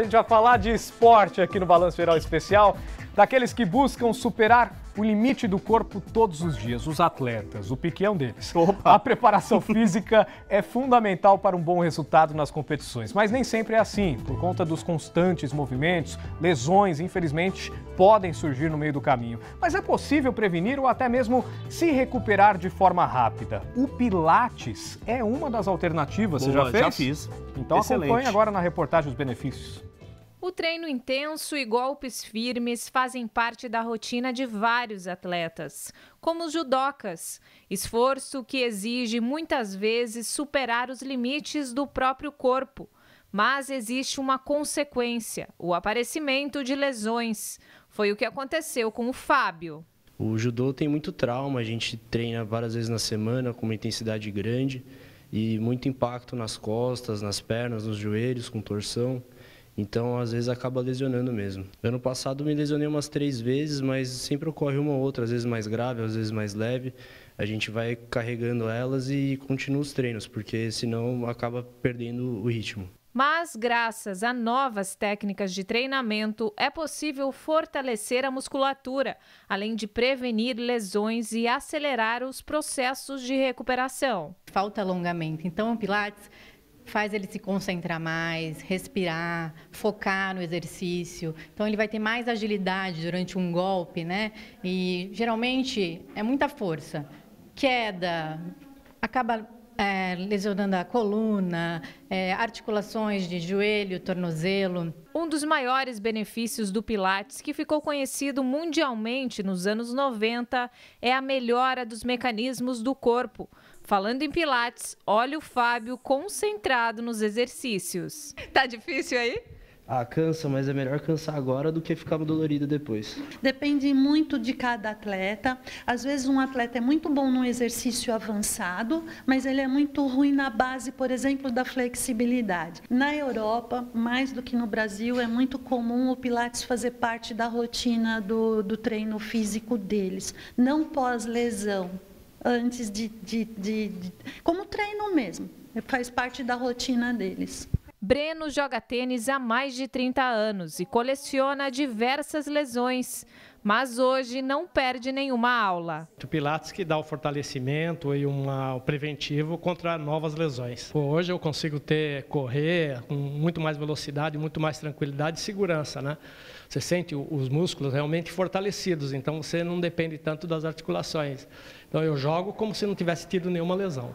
A gente vai falar de esporte aqui no Balanço Geral Especial daqueles que buscam superar o limite do corpo todos os dias, os atletas, o piquião deles. Opa. A preparação física é fundamental para um bom resultado nas competições, mas nem sempre é assim. Por conta dos constantes movimentos, lesões, infelizmente, podem surgir no meio do caminho. Mas é possível prevenir ou até mesmo se recuperar de forma rápida. O Pilates é uma das alternativas. Boa, Você já fez? Já fiz. Então Excelente. acompanhe agora na reportagem os benefícios. O treino intenso e golpes firmes fazem parte da rotina de vários atletas, como os judocas. Esforço que exige muitas vezes superar os limites do próprio corpo. Mas existe uma consequência: o aparecimento de lesões. Foi o que aconteceu com o Fábio. O judô tem muito trauma, a gente treina várias vezes na semana com uma intensidade grande e muito impacto nas costas, nas pernas, nos joelhos, com torção. Então, às vezes, acaba lesionando mesmo. Ano passado me lesionei umas três vezes, mas sempre ocorre uma ou outra, às vezes mais grave, às vezes mais leve. A gente vai carregando elas e continua os treinos, porque senão acaba perdendo o ritmo. Mas, graças a novas técnicas de treinamento, é possível fortalecer a musculatura, além de prevenir lesões e acelerar os processos de recuperação. Falta alongamento. Então, o Pilates faz ele se concentrar mais, respirar, focar no exercício. Então ele vai ter mais agilidade durante um golpe, né? E geralmente é muita força. Queda, acaba é, lesionando a coluna, é, articulações de joelho, tornozelo. Um dos maiores benefícios do Pilates, que ficou conhecido mundialmente nos anos 90, é a melhora dos mecanismos do corpo. Falando em Pilates, olha o Fábio concentrado nos exercícios. Tá difícil aí? ah, cansa, mas é melhor cansar agora do que ficar dolorido depois. Depende muito de cada atleta. Às vezes um atleta é muito bom num exercício avançado, mas ele é muito ruim na base, por exemplo, da flexibilidade. Na Europa, mais do que no Brasil, é muito comum o Pilates fazer parte da rotina do, do treino físico deles, não pós-lesão, antes de, de, de, de. como treino mesmo, faz parte da rotina deles. Breno joga tênis há mais de 30 anos e coleciona diversas lesões, mas hoje não perde nenhuma aula. O Pilates que dá o fortalecimento e um o preventivo contra novas lesões. Hoje eu consigo ter correr com muito mais velocidade, muito mais tranquilidade e segurança, né? Você sente os músculos realmente fortalecidos, então você não depende tanto das articulações. Então eu jogo como se não tivesse tido nenhuma lesão.